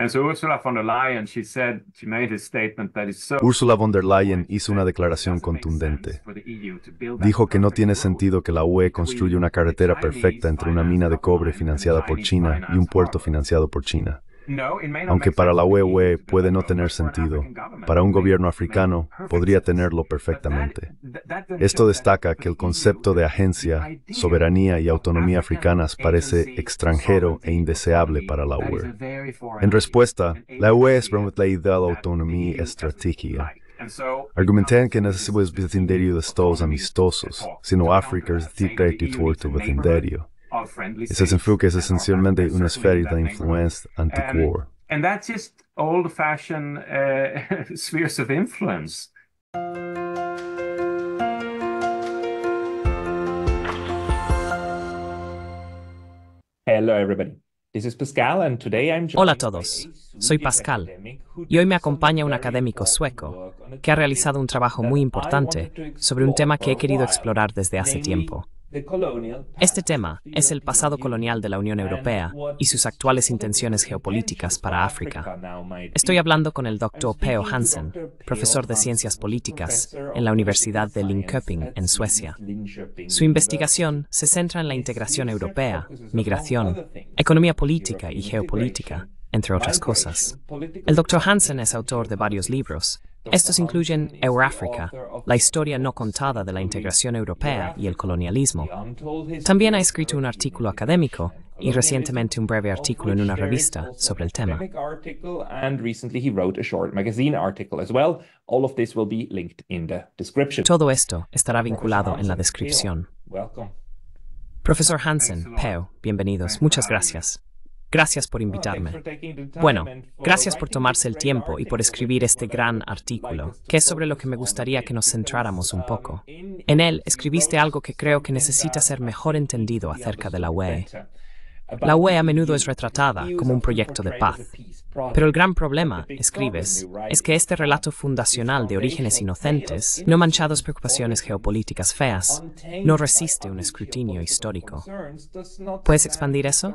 Ursula von der Leyen hizo una declaración contundente. E Dijo que no tiene sentido que la UE construya una carretera perfecta entre una mina de cobre financiada por China y un puerto financiado por China. Aunque para la UE puede no tener sentido, para un gobierno africano podría tenerlo perfectamente. Esto destaca que el e concepto de agencia, soberanía y autonomía africanas parece extranjero e indeseable para la UE. En respuesta, la UE es idea la autonomía e estratégica Argumentan que necesitamos e vecindario de estados amistosos, sino África es decir enfoque es, esencialmente, una esfera de influencia anti And that's just old uh, Hola a todos, soy Pascal y hoy me acompaña un académico sueco que ha realizado un trabajo muy importante sobre un tema que he querido explorar desde hace tiempo, este tema es el pasado colonial de la Unión Europea y sus actuales intenciones geopolíticas para África. Estoy hablando con el Dr. Peo Hansen, profesor de Ciencias Políticas en la Universidad de Linköping, en Suecia. Su investigación se centra en la integración europea, migración, economía política y geopolítica, entre otras cosas. El Dr. Hansen es autor de varios libros, estos incluyen Euráfrica, la historia no contada de la integración europea y el colonialismo. También ha escrito un artículo académico y recientemente un breve artículo en una revista sobre el tema. Todo esto estará vinculado en la descripción. Profesor Hansen, Peo, bienvenidos. Muchas gracias. Gracias por oh, invitarme. Bueno, gracias por tomarse el tiempo y por escribir este gran artículo, que es sobre lo que me gustaría que nos centráramos un poco. Um, en él escribiste algo que creo que necesita ser mejor entendido acerca de la UE. La UE a menudo es retratada como un proyecto de paz. Pero el gran problema, escribes, es que este relato fundacional de orígenes inocentes, no manchados preocupaciones geopolíticas feas, no resiste un escrutinio histórico. ¿Puedes expandir eso?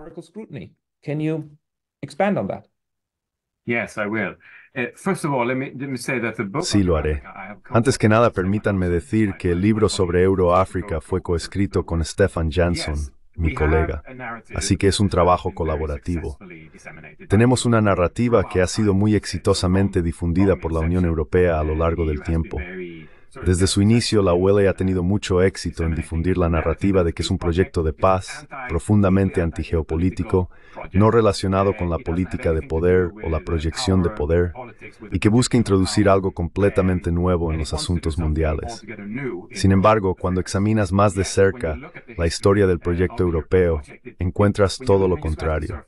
Sí, lo haré. Antes que nada, permítanme decir que el libro sobre Euroáfrica fue coescrito con Stefan Jansson, mi colega, así que es un trabajo colaborativo. Tenemos una narrativa que ha sido muy exitosamente difundida por la Unión Europea a lo largo del tiempo. Desde su inicio, la ULA ha tenido mucho éxito en difundir la narrativa de que es un proyecto de paz, profundamente antigeopolítico, no relacionado con la política de poder o la proyección de poder, y que busca introducir algo completamente nuevo en los asuntos mundiales. Sin embargo, cuando examinas más de cerca la historia del proyecto europeo, encuentras todo lo contrario.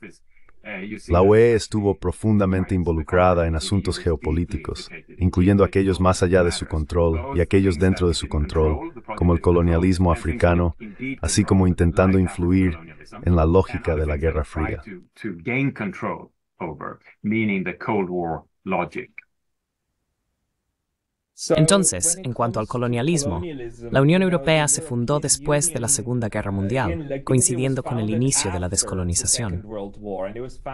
Eh, la UE estuvo profundamente involucrada en asuntos geopolíticos, incluyendo aquellos más allá de su control y aquellos dentro de su control, como el colonialismo africano, así como intentando influir en la lógica de la Guerra Fría. Entonces, en cuanto al colonialismo, la Unión Europea se fundó después de la Segunda Guerra Mundial, coincidiendo con el inicio de la descolonización.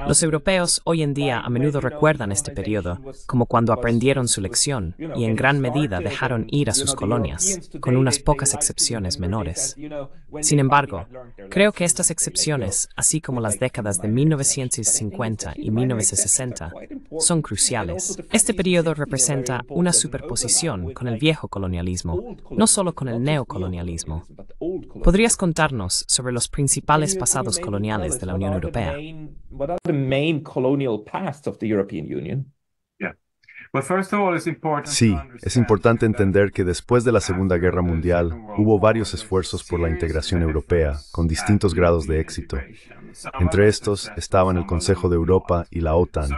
Los europeos hoy en día a menudo recuerdan este periodo como cuando aprendieron su lección y en gran medida dejaron ir a sus colonias, con unas pocas excepciones menores. Sin embargo, creo que estas excepciones, así como las décadas de 1950 y 1960, son cruciales. Este periodo representa una superposición con el viejo colonialismo, no solo con el neocolonialismo. ¿Podrías contarnos sobre los principales pasados coloniales de la Unión Europea? Sí, es importante entender que después de la Segunda Guerra Mundial hubo varios esfuerzos por la integración europea, con distintos grados de éxito. Entre estos estaban el Consejo de Europa y la OTAN,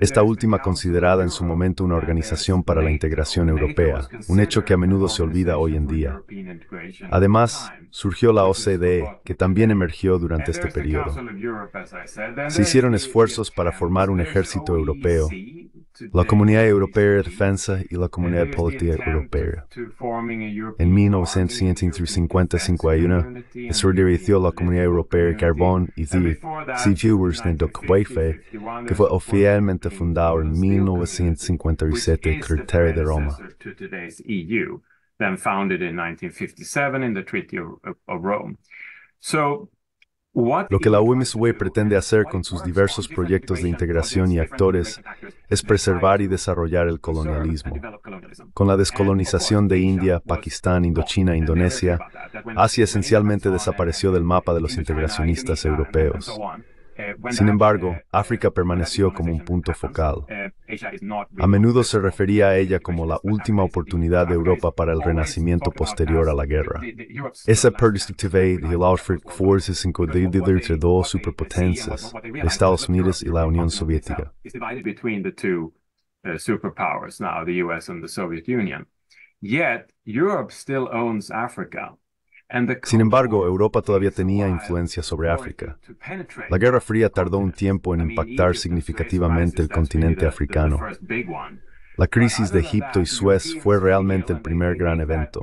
esta última considerada en su momento una organización para la integración europea, un hecho que a menudo se olvida hoy en día. Además, surgió la OCDE, que también emergió durante este periodo. Se hicieron esfuerzos para formar un ejército europeo, la Comunidad Europea de Defensa y la Comunidad Política Europea. En 1950-51 se dirigió la Comunidad Europea de Carbón y de CGW, que fue oficialmente fundada en 1957 Criterio de Roma. Rome. So lo que la UMSW pretende hacer con sus diversos proyectos de integración y actores es preservar y desarrollar el colonialismo. Con la descolonización de India, Pakistán, Indochina, e Indonesia, Asia esencialmente desapareció del mapa de los integracionistas europeos. Sin embargo, África permaneció como un punto focal. A menudo se refería a ella como la última oportunidad de Europa para el renacimiento posterior a la guerra. Esa perspectiva de las fuerzas entre dos superpotencias, Estados Unidos y la Unión Soviética. Sin embargo, Europa todavía tenía influencia sobre África. La Guerra Fría tardó un tiempo en impactar significativamente el continente africano. La crisis de Egipto y Suez fue realmente el primer gran evento.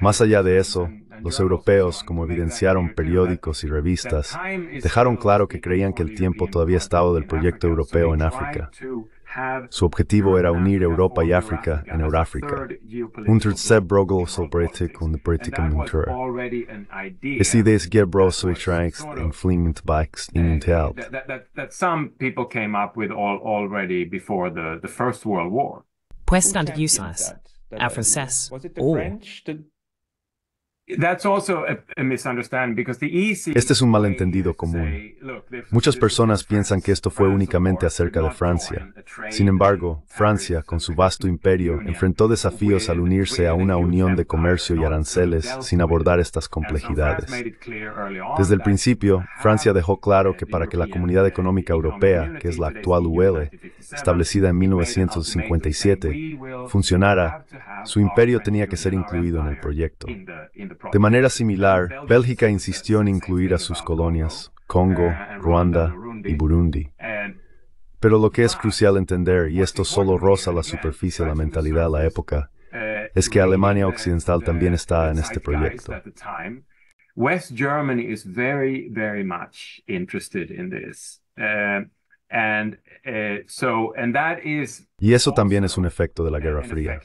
Más allá de eso, los europeos, como evidenciaron periódicos y revistas, dejaron claro que creían que el tiempo todavía estaba del proyecto europeo en África. Su objetivo era unir Europa y África en Euráfrica, un tercer broglosol político en de política militar. Essa idé är brossoitrax en flingt backs in that, that, that some people came up with usas, a francés, ou E este es un malentendido común. Muchas personas piensan que esto fue únicamente acerca de Francia. Sin embargo, Francia, con su vasto imperio, enfrentó desafíos al unirse a una unión de comercio y aranceles sin abordar estas complejidades. Desde el principio, Francia dejó claro que para que la Comunidad Económica Europea, que es la actual UL, e, establecida en 1957, funcionara, su imperio tenía que ser incluido en el proyecto. De manera similar, Bélgica insistió en incluir a sus colonias, Congo, Ruanda y Burundi. Pero lo que es crucial entender, y esto solo roza la superficie de la mentalidad de la época, es que Alemania Occidental también está en este proyecto. West Germany is very, very much interested in this. Eh, and eh, so, and that is y eso también es un efecto de la Guerra Fría.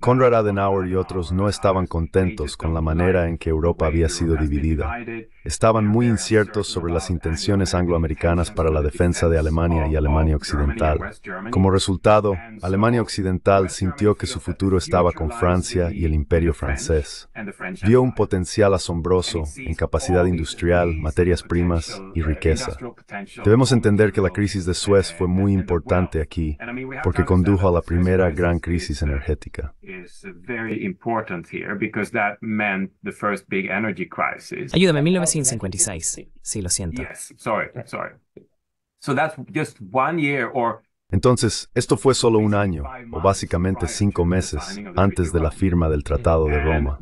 Konrad Adenauer y otros no estaban contentos con la manera en que Europa había sido dividida. Estaban muy inciertos sobre las intenciones angloamericanas para la defensa de Alemania y Alemania Occidental. Como resultado, Alemania Occidental sintió que su futuro estaba con Francia y el imperio francés. Vio un potencial asombroso en capacidad industrial, materias primas y riqueza. Debemos entender que la crisis de Suez fue muy importante aquí porque condujo a la primera gran crisis energética. Ayúdame, 1956. Sí, lo siento. Entonces, esto fue solo un año, o básicamente cinco meses, antes de la firma del Tratado de Roma.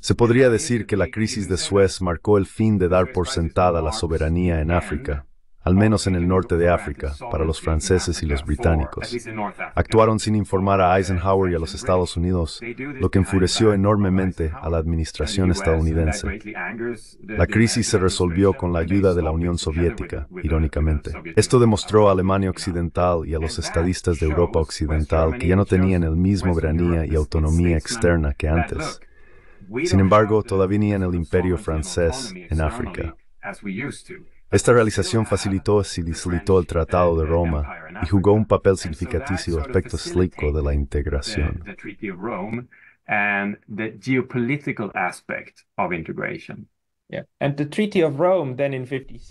Se podría decir que la crisis de Suez marcó el fin de dar por sentada la soberanía en África al menos en el norte de África, para los franceses y los británicos. Actuaron sin informar a Eisenhower y a los Estados Unidos, lo que enfureció enormemente a la administración estadounidense. La crisis se resolvió con la ayuda de la Unión Soviética, irónicamente. Esto demostró a Alemania Occidental y a los estadistas de Europa Occidental que ya no tenían el mismo granía y autonomía externa que antes. Sin embargo, todavía en el imperio francés en África. Esta realización facilitó y disilitó el Tratado de Roma y jugó un papel significativo aspecto slico de la integración. geopolitical of el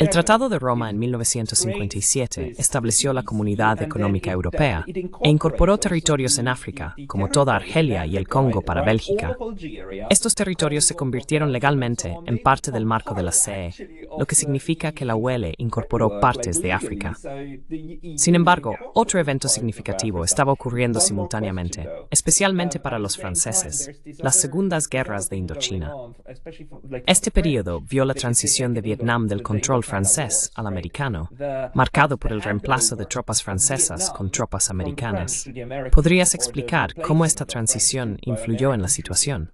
Tratado de Roma en 1957 estableció la Comunidad Económica uh, Europea e incorporó territorios en África, como toda Argelia y el Congo para Bélgica. Estos territorios se convirtieron legalmente en parte del marco de la CE, lo que significa que la UELE e incorporó partes de África. E Sin embargo, otro evento significativo estaba ocurriendo simultáneamente, especialmente uh, para los franceses, las segundas guerras de Indochina. Este periodo vio la transición de Vietnam del control francés al americano, marcado por el reemplazo de tropas francesas con tropas americanas. ¿Podrías explicar cómo esta transición influyó en la situación?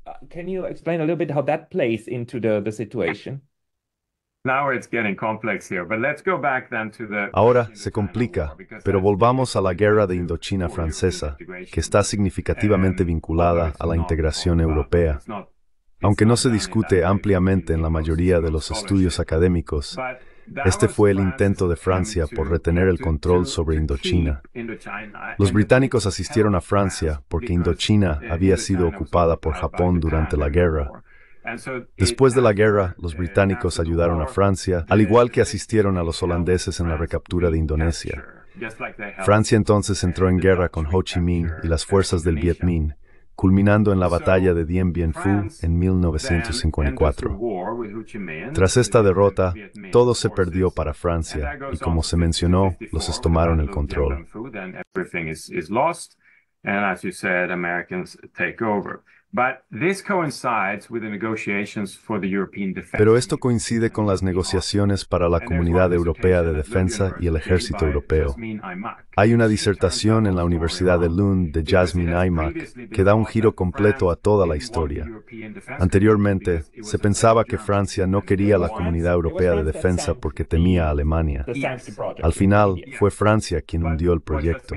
Ahora se complica, pero volvamos a la guerra de Indochina francesa, que está significativamente vinculada a la integración europea. Aunque no se discute ampliamente en la mayoría de los estudios académicos, este fue el intento de Francia por retener el control sobre Indochina. Los británicos asistieron a Francia porque Indochina había sido ocupada por Japón durante la guerra. Después de la guerra, los británicos ayudaron a Francia, al igual que asistieron a los holandeses en la recaptura de Indonesia. Francia entonces entró en guerra con Ho Chi Minh y las fuerzas del Viet Minh, culminando en la batalla de Dien Bien Phu en 1954. Tras esta derrota, todo se perdió para Francia y como se mencionó, los tomaron el control. Pero esto coincide con las negociaciones para la Comunidad Europea de Defensa y el Ejército Europeo. Hay una disertación en la Universidad de Lund de Jasmine Aymak que da un giro completo a toda la historia. Anteriormente, se pensaba que Francia no quería la Comunidad Europea de Defensa porque temía a Alemania. Al final, fue Francia quien hundió el proyecto.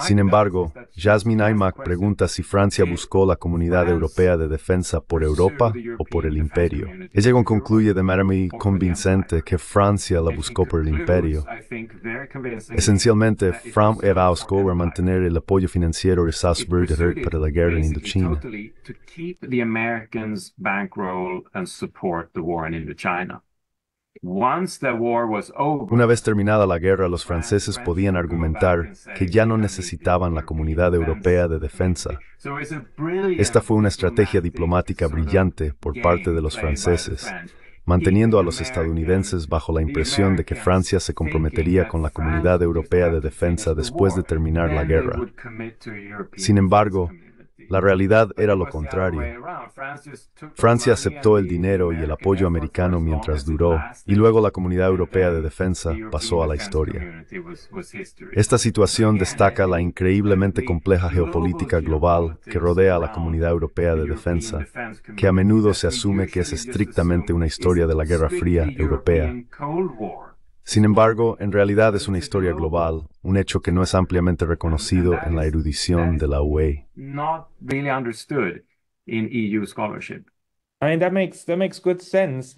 Sin embargo, Jasmine Aymack pregunta si Francia buscó la Comunidad Europea de Defensa por Europa o por el Imperio. Ella concluye de manera muy convincente que Francia la buscó por el Imperio. Esencialmente, Fram era para mantener el apoyo financiero de Sassburg para la guerra en Indochina. Una vez terminada la guerra, los franceses podían argumentar que ya no necesitaban la comunidad europea de defensa. Esta fue una estrategia diplomática brillante por parte de los franceses, manteniendo a los estadounidenses bajo la impresión de que Francia se comprometería con la comunidad europea de defensa después de terminar la guerra. Sin embargo, la realidad era lo contrario. Francia aceptó el dinero y el apoyo americano mientras duró, y luego la comunidad europea de defensa pasó a la historia. Esta situación destaca la increíblemente compleja geopolítica global que rodea a la comunidad europea de defensa, que a menudo se asume que es estrictamente una historia de la Guerra Fría europea. Sin embargo, en realidad es una historia global, un hecho que no es ampliamente reconocido en la erudición de la UE. E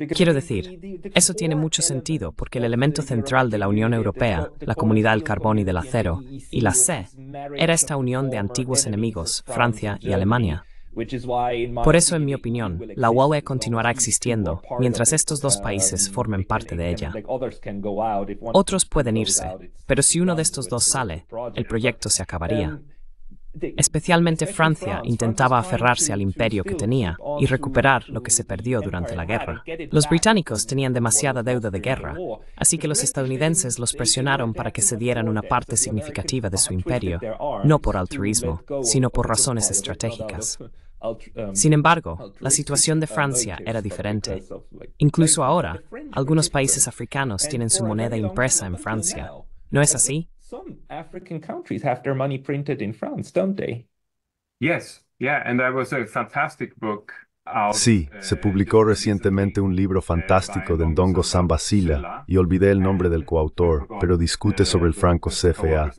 Quiero decir, eso tiene mucho sentido porque el elemento central de la Unión Europea, la Comunidad del Carbón y del Acero, y la C, era esta unión de antiguos enemigos, Francia y Alemania. Por eso, en mi opinión, la Huawei continuará existiendo mientras estos dos uh, países formen parte de ella. Otros pueden irse, pero si uno de estos dos sale, el proyecto se acabaría. Especialmente Francia intentaba aferrarse al imperio que tenía y recuperar lo que se perdió durante la guerra. Los británicos tenían demasiada deuda de guerra, así que los estadounidenses los presionaron para que se dieran una parte significativa de su imperio, no por altruismo, sino por razones estratégicas. Um, Sin embargo, la situación de uh, Francia era diferente. Incluso ahora, algunos países africanos tienen su moneda impresa en Francia. ¿No es así? Sí, eh, se publicó recientemente un libro eh, fantástico de Ndongo Sambasila, y olvidé el eh, nombre del coautor, pero discute sobre el franco CFA.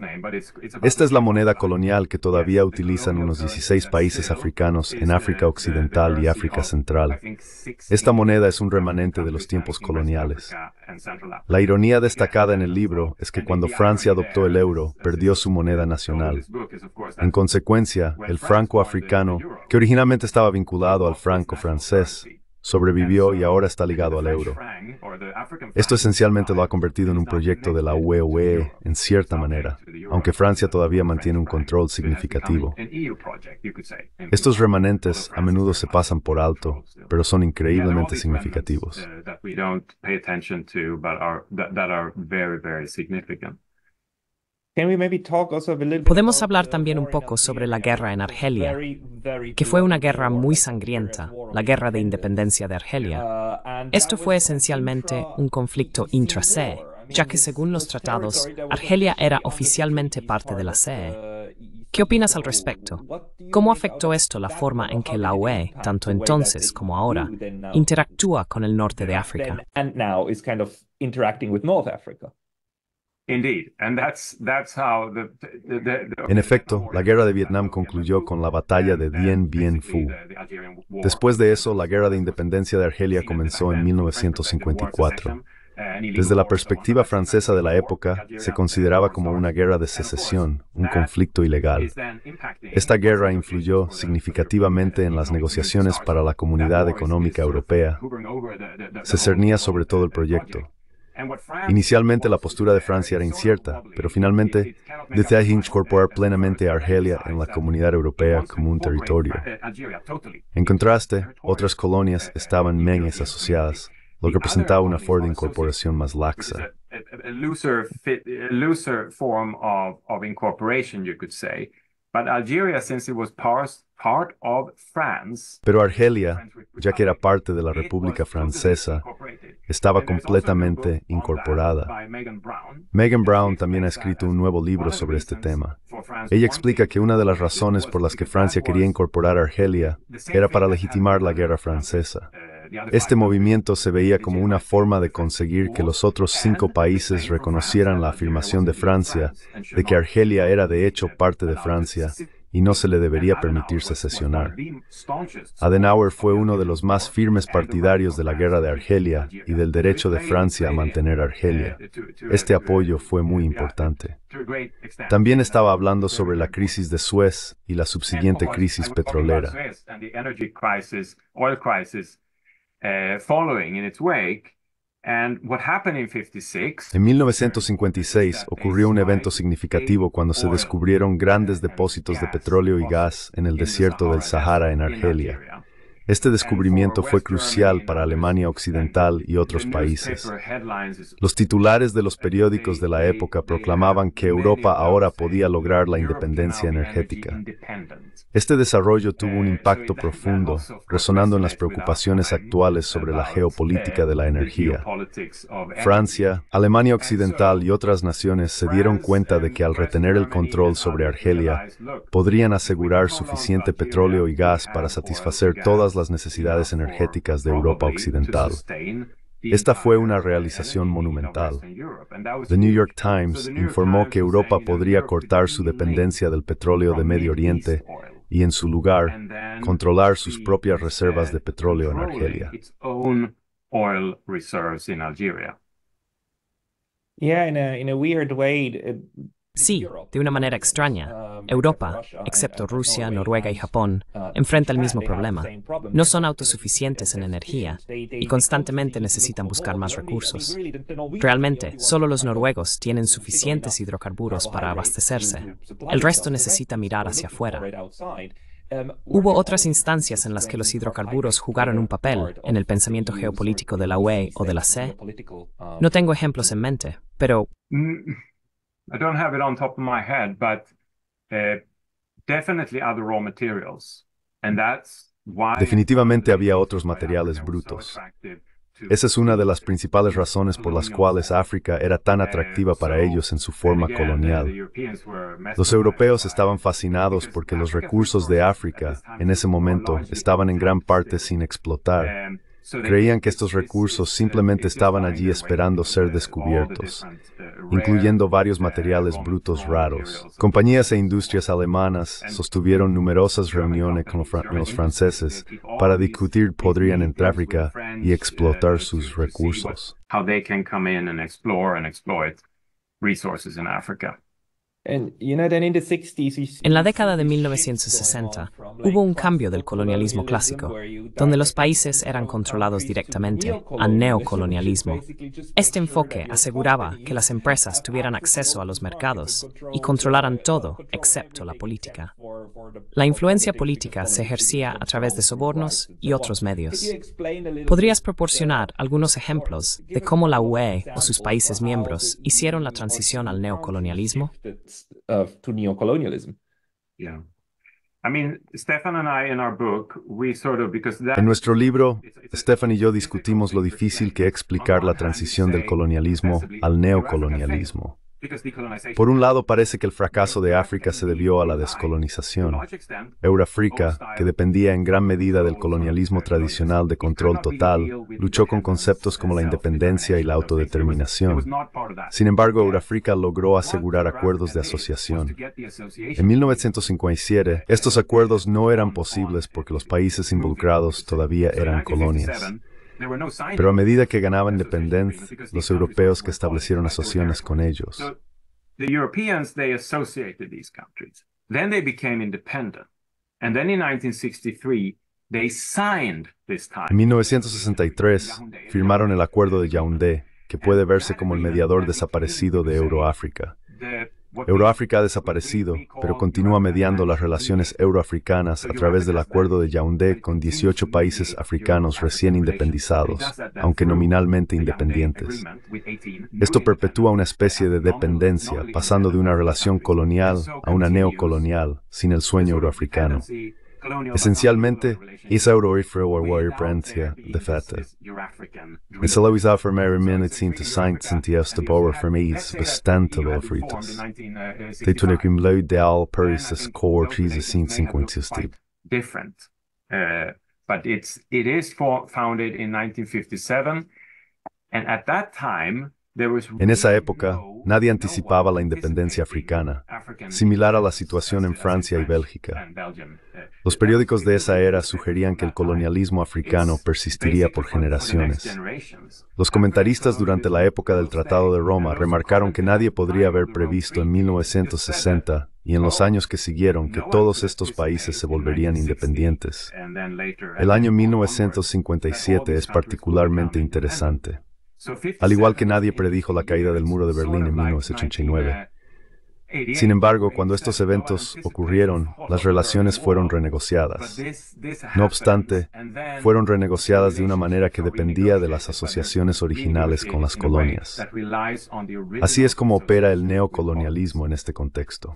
Esta es la moneda colonial que todavía utilizan unos 16 países africanos en uh, África Occidental y África Central. Esta moneda es un remanente de los tiempos coloniales. La ironía destacada en el libro es que cuando Francia adoptó el euro, perdió su moneda nacional. En consecuencia, el franco africano, que originalmente estaba vinculado al francés, sobrevivió y ahora está ligado al euro. Esto esencialmente lo ha convertido en un proyecto de la UE e en cierta manera, aunque Francia todavía mantiene un control significativo. Estos remanentes a menudo se pasan por alto, pero son increíblemente significativos. Podemos hablar también un poco sobre la guerra en Argelia, que fue una guerra muy sangrienta, la guerra de independencia de Argelia. Uh, esto fue esencialmente un conflicto intra-CE, ya que según los tratados, Argelia era oficialmente parte de la CE. Uh, ¿Qué opinas al respecto? ¿Cómo afectó esto la forma en que la UE, tanto entonces como ahora, interactúa con el norte de África? En efecto, la guerra de Vietnam concluyó con la batalla de Dien Bien Phu. Después de eso, la guerra de independencia de Argelia comenzó en 1954. Uh, Desde la perspectiva francesa de la época, se consideraba como una guerra de secesión, un conflicto ilegal. Esta guerra influyó significativamente en las negociaciones para la Comunidad Económica Europea. Se cernía sobre todo el proyecto. Inicialmente la postura de Francia era incierta, pero finalmente desea incorporar plenamente a Argelia en la comunidad europea como un territorio. Uh, en contraste, otras uh, colonias uh, estaban menos asociadas, lo que presentaba una forma de incorporación más laxa. Pero Argelia, ya que era parte de la República Francesa, estaba completamente incorporada. Megan Brown también ha uh, escrito un nuevo libro sobre este tema. Ella explica que una de las razones por las que Francia quería incorporar a Argelia era para legitimar la guerra francesa. Uh, este movimiento se veía como una forma de conseguir que los otros cinco países reconocieran la afirmación de Francia de que Argelia era de hecho parte de Francia y no se le debería permitir secesionar. Adenauer fue uno de los más firmes partidarios de la guerra de Argelia y del derecho de Francia a mantener Argelia. Este apoyo fue muy importante. También estaba hablando sobre la crisis de Suez y la subsiguiente crisis petrolera. En 1956 ocurrió un evento significativo cuando se descubrieron grandes depósitos de petróleo y gas en el desierto del Sahara en Argelia. Este descubrimiento fue crucial para Alemania Occidental y otros países. Los titulares de los periódicos de la época proclamaban que Europa ahora podía lograr la independencia energética. Este desarrollo tuvo un impacto profundo, resonando en las preocupaciones actuales sobre la geopolítica de la energía. Francia, Alemania Occidental y otras naciones se dieron cuenta de que al retener el control sobre Argelia, podrían asegurar suficiente petróleo y gas para satisfacer todas las las necesidades energéticas de Europa Occidental. Esta fue una realización monumental. The New York Times informó que Europa podría cortar su dependencia del petróleo de Medio Oriente y, en su lugar, controlar sus propias reservas de petróleo en Argelia. Yeah, in a in a weird way, Sí, de una manera extraña. Europa, excepto Rusia, Noruega y Japón, enfrenta el mismo problema. No son autosuficientes en energía y constantemente necesitan buscar más recursos. Realmente, solo los noruegos tienen suficientes hidrocarburos para abastecerse. El resto necesita mirar hacia afuera. Hubo otras instancias en las que los hidrocarburos jugaron un papel en el pensamiento geopolítico de la UE o de la C. No tengo ejemplos en mente, pero mm, I don't have it on top of my head, but eh, Definitivamente había otros materiales brutos. Esa es una de las principales razones por las cuales África era tan atractiva para ellos en su forma colonial. Los europeos estaban fascinados porque los recursos de África en ese momento estaban en gran parte sin explotar Creían que estos recursos simplemente estaban allí esperando ser descubiertos, incluyendo varios materiales brutos raros. Compañías e industrias alemanas sostuvieron numerosas reuniones con los franceses para discutir podrían en África y explotar sus recursos. En la década de 1960 hubo un cambio del colonialismo clásico, donde los países eran controlados directamente, al neocolonialismo. Este enfoque aseguraba que las empresas tuvieran acceso a los mercados y controlaran todo excepto la política. La influencia política se ejercía a través de sobornos y otros medios. ¿Podrías proporcionar algunos ejemplos de cómo la UE o sus países miembros hicieron la transición al neocolonialismo? in En nuestro libro, Stefan y yo discutimos lo difícil que explicar la transición del colonialismo al neocolonialismo. Por un lado, parece que el fracaso de África se debió a la descolonización. Eurafrica, que dependía en gran medida del colonialismo tradicional de control total, luchó con conceptos como la independencia y la autodeterminación. Sin embargo, Eurafrica logró asegurar acuerdos de asociación. En 1957, estos acuerdos no eran posibles porque los países involucrados todavía eran colonias. Pero a medida que ganaban independencia, los europeos que establecieron asociaciones con ellos. En 1963 firmaron el Acuerdo de Yaoundé, que puede verse como el mediador desaparecido de Euroáfrica. Euroáfrica ha desaparecido, pero continúa mediando las relaciones euroafricanas a través del acuerdo de Yaoundé con 18 países africanos recién independizados, aunque nominalmente independientes. Esto perpetúa una especie de dependencia, pasando de una relación colonial a una neocolonial, sin el sueño euroafricano. Essencialmente, is our refer or warrior brand here, the Feta. It's always out for mere minutes into saints and the to borrow from ease, bestante lo fritas. Daytona cum laude al perisas core Jesus in 50 Different. Uh, but it's, it is for, founded in 1957. And at that time, En esa época, nadie anticipaba la independencia africana, similar a la situación en Francia y Bélgica. Los periódicos de esa era sugerían que el colonialismo africano persistiría por generaciones. Los comentaristas durante la época del Tratado de Roma remarcaron que nadie podría haber previsto en 1960 y en los años que siguieron que todos estos países se volverían independientes. El año 1957 es particularmente interesante al igual que nadie predijo la caída del muro de Berlín en 1989. Sin embargo, cuando estos eventos ocurrieron, las relaciones fueron renegociadas. No obstante, fueron renegociadas de una manera que dependía de las asociaciones originales con las colonias. Así es como opera el neocolonialismo en este contexto.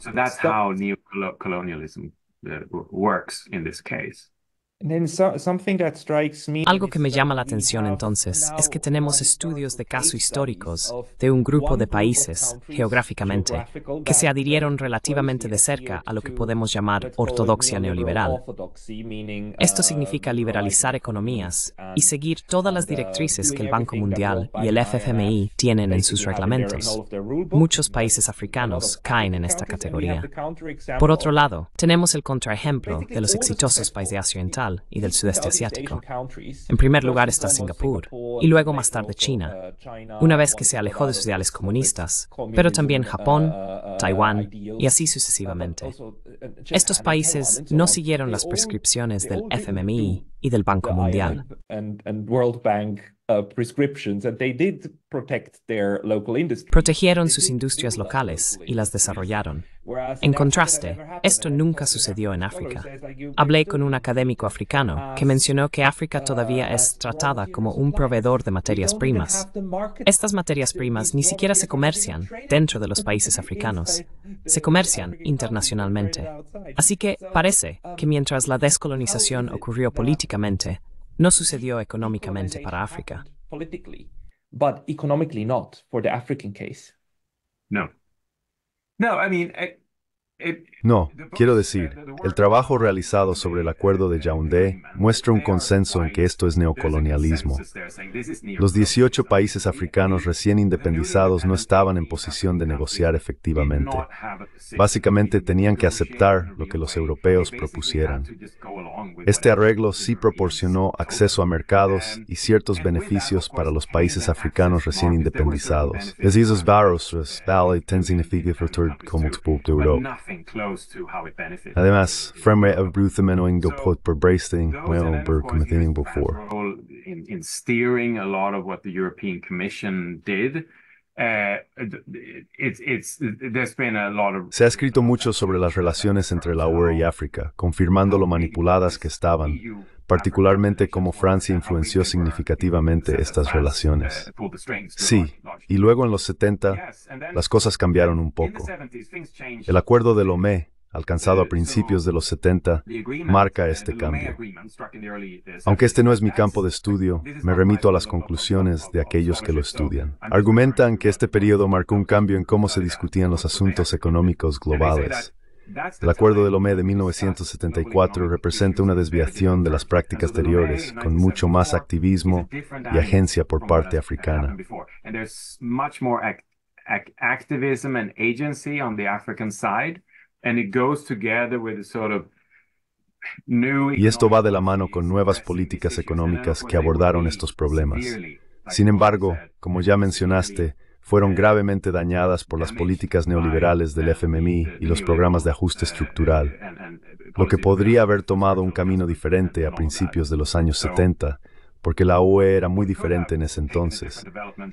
Algo que me llama la atención entonces es que tenemos estudios de caso históricos de un grupo de países, geográficamente, que se adhirieron relativamente de cerca a lo que podemos llamar ortodoxia neoliberal. Esto uh, significa liberalizar economías y seguir todas las uh, directrices que el Banco Mundial y el uh, FFMI tienen en sus reglamentos. Muchos países africanos caen en esta categoría. Por otro lado, tenemos el contraejemplo de los exitosos países de Asia Oriental y del Sudeste Asiático. En primer lugar está Singapur y luego más tarde uh, China, una vez que se alejó de sus ideales comunistas, pero también uh, Japón, uh, Taiwán y así sucesivamente. Estos países no siguieron las prescripciones del FMI y del Banco Mundial. Uh, Protegieron sus industrias locales y las desarrollaron. En contraste, esto nunca sucedió en África. Hablé con un académico africano que mencionó que África uh, todavía es tratada como un proveedor de materias primas. Estas materias primas ni siquiera se comercian dentro de los países africanos, se comercian internacionalmente. Así que parece que um, mientras la descolonización ocurrió política, políticamente. No sucedió económicamente para África. But economically not for the African case. No. No, I mean, I, no, quiero decir, el trabajo realizado sobre el acuerdo de Yaoundé muestra un consenso en que esto es neocolonialismo. Los 18 países africanos recién independizados no estaban en posición de negociar efectivamente. Básicamente tenían que aceptar lo que los europeos propusieran. Este arreglo sí proporcionó acceso a mercados y ciertos beneficios para los países africanos recién independizados. nothing close to how it benefits. Además, främre avbryter of ändå på ett bracing well before. In, in steering a lot of what the European Commission did. Uh, it's, it's, there's been a lot of... Se ha escrito mucho sobre las relaciones entre la UE y África, confirmando lo manipuladas que estaban, particularmente cómo Francia influenció significativamente estas relaciones. Sí, y luego en los 70 las cosas cambiaron un poco. El acuerdo de Lomé, alcanzado a principios de los 70, marca este cambio. Aunque este no es mi campo de estudio, me remito a las conclusiones de aquellos que lo estudian. Argumentan que este periodo marcó un cambio en cómo se discutían los asuntos económicos globales el Acuerdo de Lomé de 1974 representa una desviación de las prácticas anteriores, con mucho más activismo y agencia por parte africana. Y esto va de la mano con nuevas políticas económicas que abordaron estos problemas. Sin embargo, como ya mencionaste, fueron gravemente dañadas por las políticas neoliberales del FMI y los programas de ajuste estructural, lo que podría haber tomado un camino diferente a principios de los años 70, porque la UE era muy diferente en ese entonces.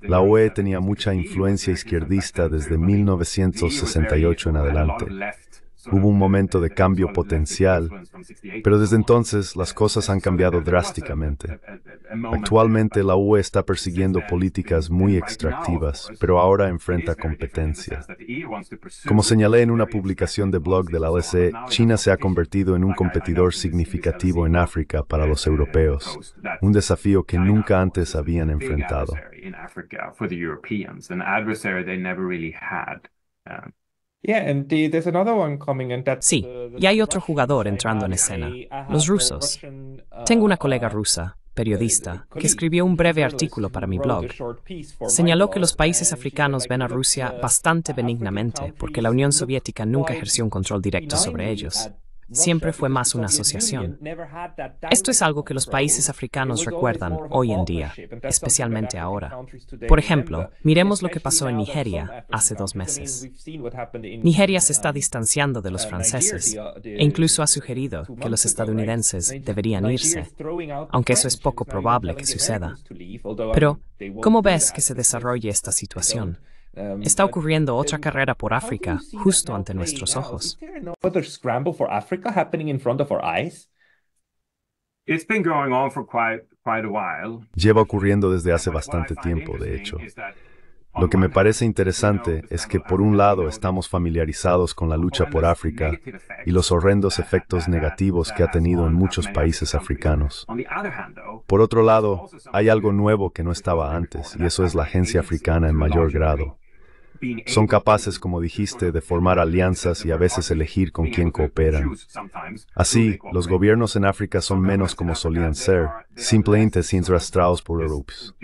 La UE tenía mucha influencia izquierdista desde 1968 en adelante. Hubo un momento de cambio potencial, pero desde entonces las cosas han cambiado drásticamente. Actualmente la UE está persiguiendo políticas muy extractivas, pero ahora enfrenta competencia. Como señalé en una publicación de blog de la OSCE, China se ha convertido en un competidor significativo en África para los europeos, un desafío que nunca antes habían enfrentado. Sí, y hay otro jugador entrando en escena, los rusos. Uh, Tengo una colega uh, rusa, uh, periodista, que escribió un breve artículo para mi blog. Señaló que los países africanos ven a Rusia bastante benignamente porque la Unión Soviética nunca ejerció un control directo sobre ellos siempre fue más una asociación. Esto es algo que los países africanos recuerdan hoy en día, especialmente ahora. Por ejemplo, miremos lo que pasó en Nigeria hace dos meses. Nigeria se está distanciando de los franceses e incluso ha sugerido que los estadounidenses deberían irse, aunque eso es poco probable que suceda. Pero, ¿cómo ves que se desarrolle esta situación? Um, Está ocurriendo otra carrera por África justo ante nuestros ojos. Lleva ocurriendo desde hace bastante tiempo, de hecho. Lo que me parece interesante es que por un lado estamos familiarizados con la lucha por África y los horrendos efectos negativos que ha tenido en muchos países africanos. Por otro lado, hay algo nuevo que no estaba antes y eso es la agencia africana en mayor grado. Son capaces, como dijiste, de formar alianzas y a veces elegir con quién cooperan. Así, los gobiernos en África son menos como solían ser, simplemente sin rastrados por europeos.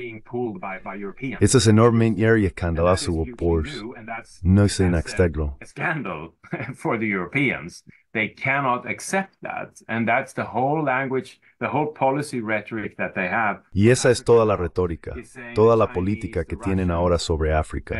Esa es enorme y escandaloso por no es un escándalo. They cannot accept that. Y esa es toda la retórica, toda la política que tienen ahora sobre África.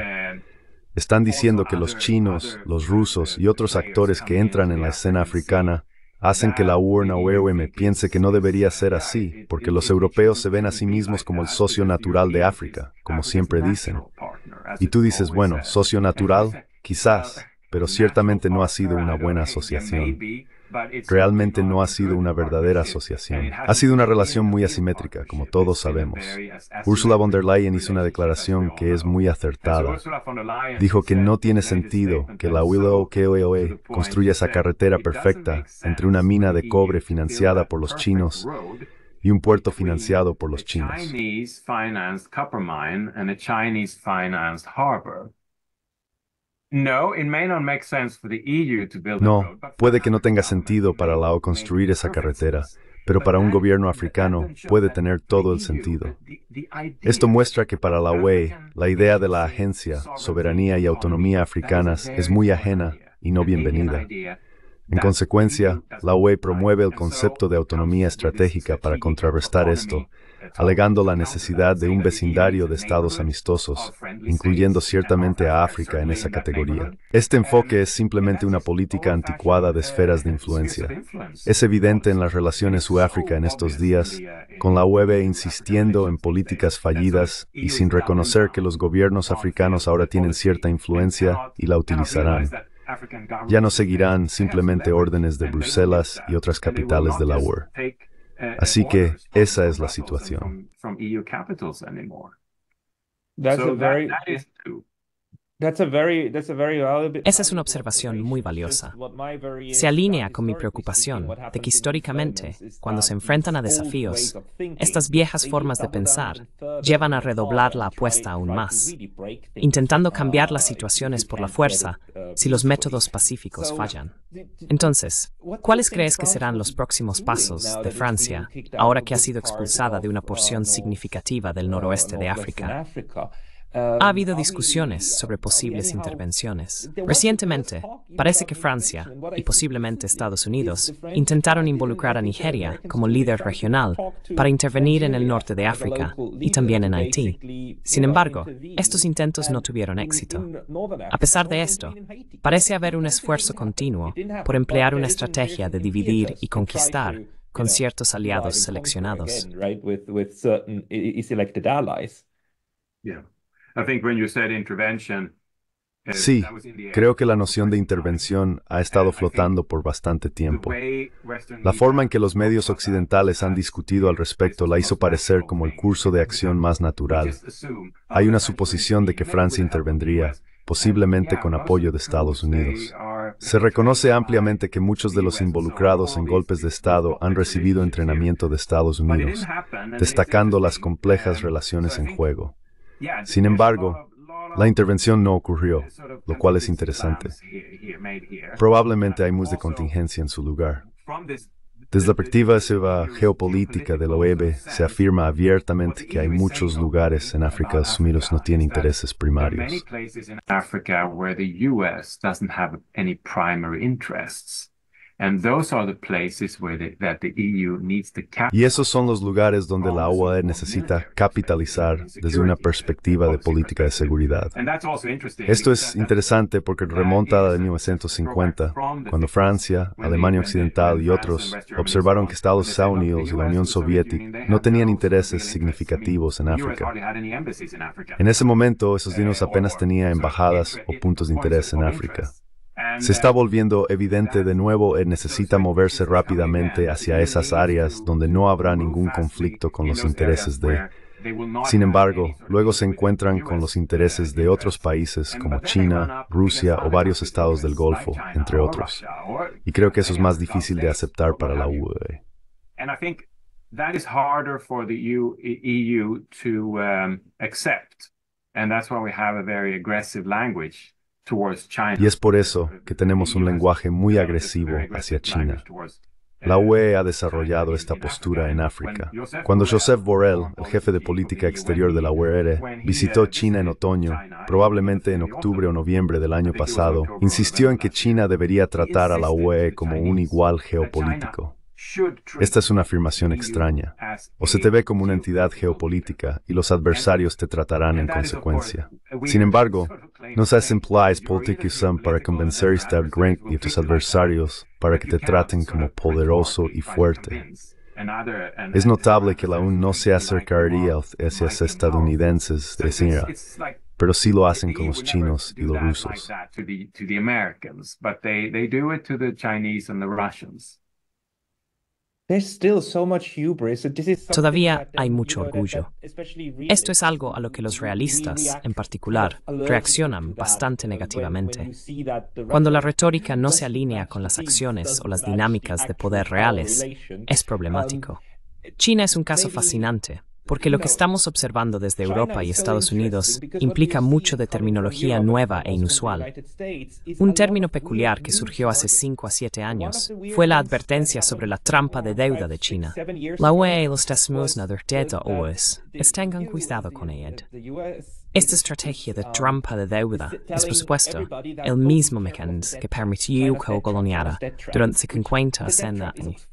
Están diciendo que los chinos, los rusos y otros actores que entran en la escena africana hacen que la me piense que no debería ser así, porque los europeos se ven a sí mismos como el socio natural de África, como siempre dicen. Y tú dices, bueno, socio natural, quizás, pero ciertamente no ha sido una buena asociación. Realmente no ha sido una verdadera asociación. Ha sido una relación muy asimétrica, como todos sabemos. Ursula von der Leyen hizo una declaración que es muy acertada. Dijo que no tiene sentido que la Willow KOE construya esa carretera perfecta entre una mina de cobre financiada por los chinos y un puerto financiado por los chinos. No, puede que no tenga sentido para la O construir esa carretera, pero para un gobierno africano puede tener todo el e sentido. Esto muestra que para la UE, la idea de la agencia, soberanía y autonomía africanas es muy ajena y no bienvenida. En consecuencia, la UE promueve el concepto de autonomía estratégica para contrarrestar esto alegando la necesidad de un vecindario de estados amistosos, incluyendo ciertamente a África en esa categoría. Este enfoque es simplemente una política anticuada de esferas de influencia. Es evidente en las relaciones Sudáfrica en estos días, con la UEB insistiendo en políticas fallidas y sin reconocer que los gobiernos africanos ahora tienen cierta influencia y la utilizarán. Ya no seguirán simplemente órdenes de Bruselas y otras capitales de la UE. Así que esa es la situación. E esa es una observación muy valiosa. Se alinea con mi preocupación de que históricamente, cuando se enfrentan a desafíos, estas viejas formas de pensar llevan a redoblar la apuesta aún más, intentando cambiar las situaciones por la fuerza si los métodos pacíficos fallan. Entonces, ¿cuáles crees que serán los próximos pasos de Francia ahora que ha sido expulsada de una porción significativa del noroeste de África? Ha um, habido discusiones sobre posibles intervenciones. Recientemente, parece que Francia y posiblemente Estados Unidos intentaron involucrar a Nigeria como líder regional para intervenir en el norte de África y también en Haití. Sin embargo, estos intentos no tuvieron éxito. A pesar de esto, parece haber un esfuerzo continuo por emplear una estrategia de dividir y conquistar con ciertos aliados seleccionados. Eh, sí, creo que la noción de intervención ha estado flotando por bastante tiempo. La forma en que los medios occidentales han discutido al respecto la hizo parecer como el curso de acción más natural. Hay una suposición de que Francia intervendría, posiblemente con apoyo de Estados Unidos. Se reconoce ampliamente que muchos de los involucrados en golpes de Estado han recibido entrenamiento de Estados Unidos, destacando las complejas relaciones en juego. Sin embargo, la intervención no ocurrió, lo cual es interesante. Probablemente hay mus de contingencia en su lugar. Desde la perspectiva geopolítica de la OEB, se afirma abiertamente que hay muchos lugares en África los no tienen intereses primarios. Y esos son los lugares donde la OAE necesita capitalizar desde una perspectiva de política de seguridad. Esto es interesante porque remonta a 1950, cuando Francia, Alemania Occidental y otros observaron que Estados Unidos y la Unión Soviética no tenían intereses significativos en África. En ese momento, esos dinos apenas tenían embajadas o puntos de interés en África. Se está volviendo evidente de nuevo, y eh, necesita moverse rápidamente hacia esas áreas donde no habrá ningún conflicto con los intereses de... Sin embargo, luego se encuentran con los intereses de otros países como China, Rusia o varios estados del Golfo, entre otros. Y creo que eso es más difícil de aceptar para la UE. Y es por eso que tenemos un lenguaje muy agresivo hacia China. La UE uh, ha desarrollado esta postura en África. Cuando Joseph Borrell, el jefe de política exterior de la UE, e, visitó China en otoño, probablemente en octubre o noviembre del año pasado, insistió en que China debería tratar a la UE e como un igual geopolítico. Esta es una afirmación e extraña. O se te ve como una entidad geopolítica y los adversarios te tratarán en consecuencia. Sin embargo, nos seas implies politicism para convencer y estar y a tus adversarios para que te traten como poderoso y fuerte. Es notable que la UN no se acercaría hacia los estadounidenses de pero sí lo hacen con los chinos y los rusos. Todavía hay um, mucho orgullo. Esto es algo a lo que los realistas, en particular, reaccionan bastante uh, negativamente. Cuando la retórica no se alinea con las acciones o las dinámicas de poder reales, es problemático. Um, China es un caso fascinante, porque lo que estamos observando desde Europa y Estados Unidos implica mucho de terminología nueva e inusual. Un término peculiar que surgió hace 5 a 7 años fue la advertencia sobre la trampa de deuda de China. La UE y los de Tengan cuidado con ella. Esta estrategia de um, trampa de deuda es, por supuesto, el mismo mecanismo que permitió que coloniara durante 50 años.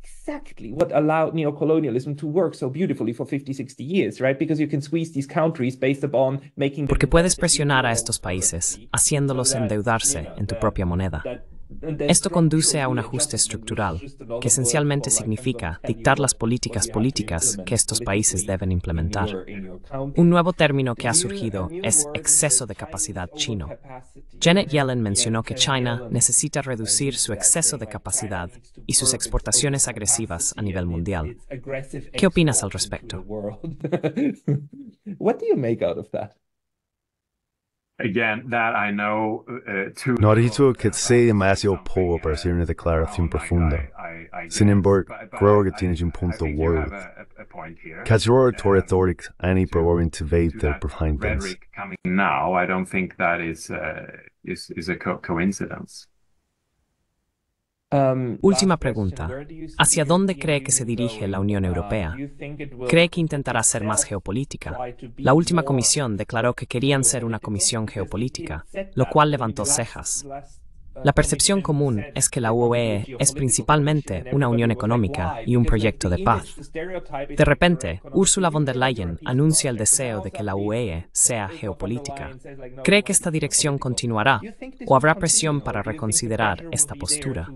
exactly what allowed neocolonialism to work so beautifully for 50, 60 years, right? Because you can squeeze these countries based upon making... Porque puedes presionar a estos países, haciéndolos endeudarse en tu propia moneda. Esto conduce a un ajuste estructural, que esencialmente significa dictar las políticas políticas que estos países deben implementar. Un nuevo término que ha surgido es exceso de capacidad chino. Janet Yellen mencionó que China necesita reducir su exceso de capacidad y sus exportaciones agresivas a nivel mundial. ¿Qué opinas al respecto? Again, that I know, eh, to... Norito que sei demasiado poco para hacer una declaración oh profunda. Sin embargo, creo que tienes un punto worth. Casiror Toretoric behind this. Now, I don't think that is, uh, is, is a co coincidence. Um, última pregunta. ¿Hacia dónde cree que se dirige la Unión uh, Europea? ¿Cree que intentará ser más geopolítica? La última comisión declaró que querían ser una comisión geopolítica, lo cual levantó cejas. La percepción común es que la UE es principalmente una unión económica y un proyecto de paz. De repente, Ursula von der Leyen anuncia el deseo de que la UE sea geopolítica. ¿Cree que esta dirección continuará o habrá presión para reconsiderar esta postura?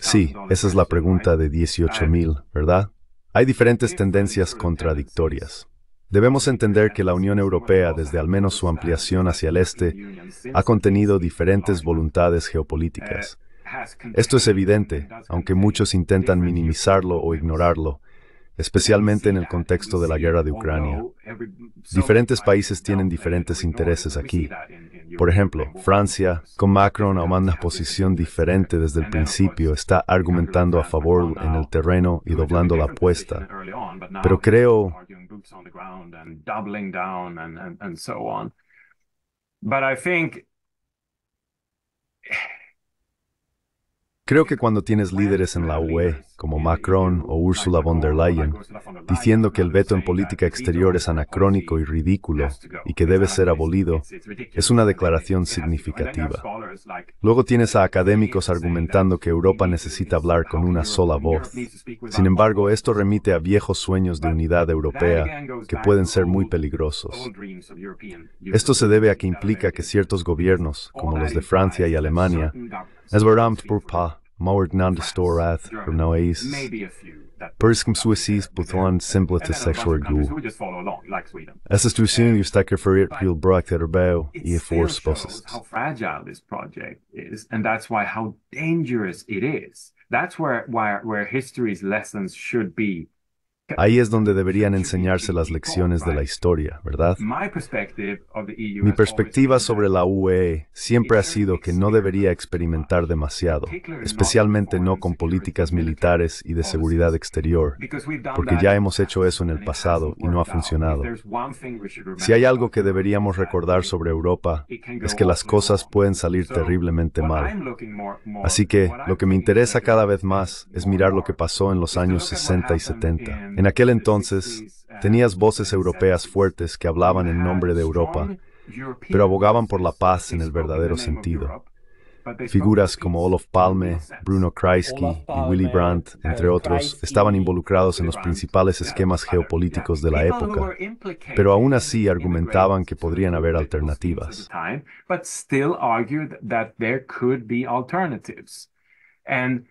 Sí, esa es la pregunta de 18.000, ¿verdad? Hay diferentes tendencias contradictorias. Debemos entender que la Unión Europea, desde al menos su ampliación hacia el este, ha contenido diferentes voluntades geopolíticas. Esto es evidente, aunque muchos intentan minimizarlo o ignorarlo, especialmente en el contexto de la guerra de Ucrania. Diferentes países tienen diferentes intereses aquí, por ejemplo, Francia, con Macron a una posición diferente desde el principio, está argumentando a favor en el terreno y doblando la apuesta. Pero creo... Creo que cuando tienes líderes en la UE como Macron o Ursula von der Leyen, diciendo que el veto en política exterior es anacrónico y ridículo y que debe ser abolido, es una declaración significativa. Luego tienes a académicos argumentando que Europa necesita hablar con una sola voz. Sin embargo, esto remite a viejos sueños de unidad europea que pueden ser muy peligrosos. Esto se debe a que implica que ciertos gobiernos, como los de Francia y Alemania, es verdad, mauardnanda storath from Noais. Perskum Suissis Butland Simblet sexual go. Estas du sin just tackar för will real that or bow, i four spouses. How fragile this project is and that's why how dangerous it is. That's where where where history's lessons should be Ahí es donde deberían enseñarse las lecciones de la historia, ¿verdad? Mi perspectiva sobre la UE e siempre ha sido que no debería experimentar demasiado, especialmente no con políticas militares y de seguridad exterior, porque ya hemos hecho eso en el pasado y no ha funcionado. Si hay algo que deberíamos recordar sobre Europa, es que las cosas pueden salir terriblemente mal. Así que lo que me interesa cada vez más es mirar lo que pasó en los años 60 y 70 en aquel entonces tenías voces europeas fuertes que hablaban en nombre de Europa, pero abogaban por la paz en el verdadero sentido. Figuras como Olof Palme, Bruno Kreisky y Willy Brandt, entre eh, otros, estaban involucrados en los principales esquemas geopolíticos de la época, pero aún así argumentaban que podrían haber alternativas. And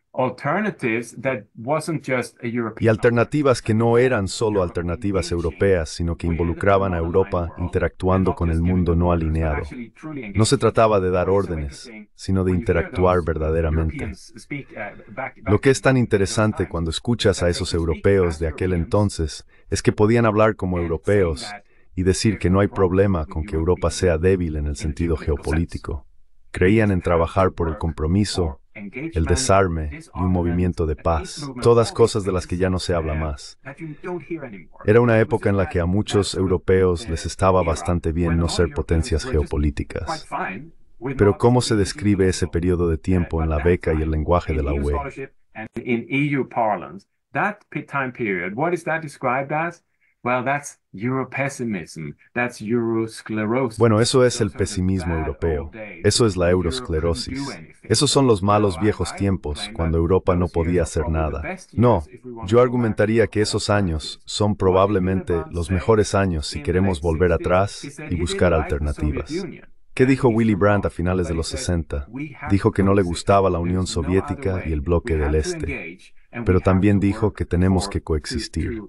y alternativas que no eran solo alternativas europeas, sino que involucraban a Europa interactuando con el mundo no alineado. No se trataba de dar órdenes, sino de interactuar verdaderamente. Lo que es tan interesante cuando escuchas a esos europeos de aquel entonces es que podían hablar como europeos y decir que no hay problema con que Europa sea débil en el sentido geopolítico. Creían en trabajar por el compromiso el desarme y un movimiento de paz, todas cosas de las que ya no se habla más. Era una época en la que a muchos europeos les estaba bastante bien no ser potencias geopolíticas. Pero ¿cómo se describe ese periodo de tiempo en la beca y el lenguaje de la e UE? Bueno, eso es el pesimismo europeo. Eso es la eurosclerosis. Esos son los malos viejos tiempos, cuando Europa no podía hacer nada. No, yo argumentaría que esos años son probablemente los mejores años si queremos volver atrás y buscar alternativas. ¿Qué dijo Willy Brandt a finales de los 60? Dijo que no le gustaba la Unión Soviética y el bloque del Este pero también dijo que tenemos que coexistir.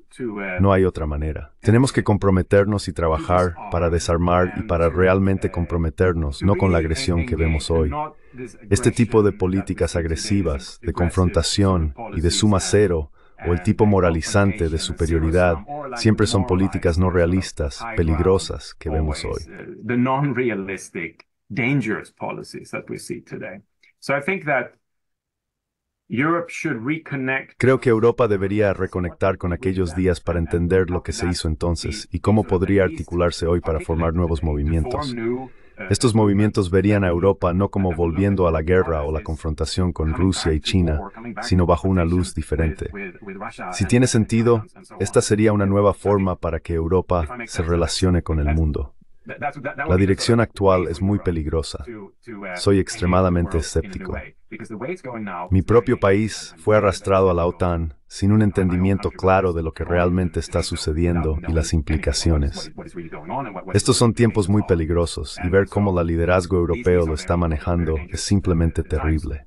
No hay otra manera. Tenemos que comprometernos y trabajar para desarmar y para realmente comprometernos, no con la agresión que vemos hoy. Este tipo de políticas agresivas, de confrontación y de suma cero, o el tipo moralizante de superioridad, siempre son políticas no realistas, peligrosas, que vemos hoy. Creo que Europa debería reconectar con aquellos días para entender lo que se hizo entonces y cómo podría articularse hoy para formar nuevos movimientos. Estos movimientos verían a Europa no como volviendo a la guerra o la confrontación con Rusia y China, sino bajo una luz diferente. Si tiene sentido, esta sería una nueva forma para que Europa se relacione con el mundo. La dirección actual es muy peligrosa. Soy extremadamente escéptico. Mi propio país fue arrastrado a la OTAN sin un entendimiento claro de lo que realmente está sucediendo y las implicaciones. Estos son tiempos muy peligrosos y ver cómo la liderazgo europeo lo está manejando es simplemente terrible.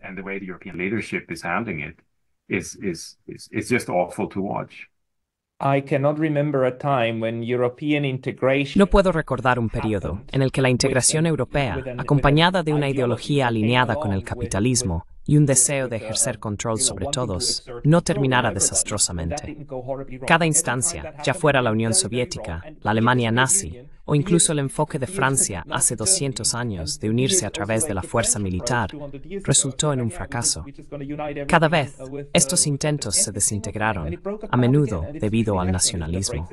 No puedo recordar un periodo en el que la integración europea, acompañada de una ideología alineada con el capitalismo, y un deseo de ejercer control sobre todos no terminara desastrosamente. Cada instancia, ya fuera la Unión Soviética, la Alemania nazi o incluso el enfoque de Francia hace 200 años de unirse a través de la fuerza militar, resultó en un fracaso. Cada vez, estos intentos se desintegraron, a menudo debido al nacionalismo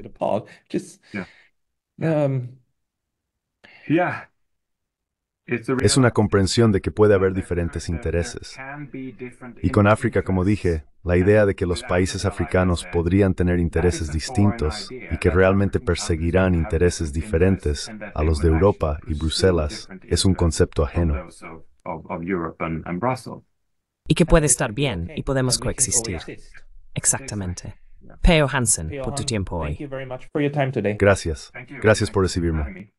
es una comprensión de que puede haber diferentes intereses. Y con África, como dije, la idea de que los países africanos podrían tener intereses distintos y que realmente perseguirán intereses diferentes a los de Europa y Bruselas es un concepto ajeno. Y que puede estar bien y podemos coexistir. Exactamente. Peo Hansen, por tu tiempo hoy. Gracias. Gracias por recibirme.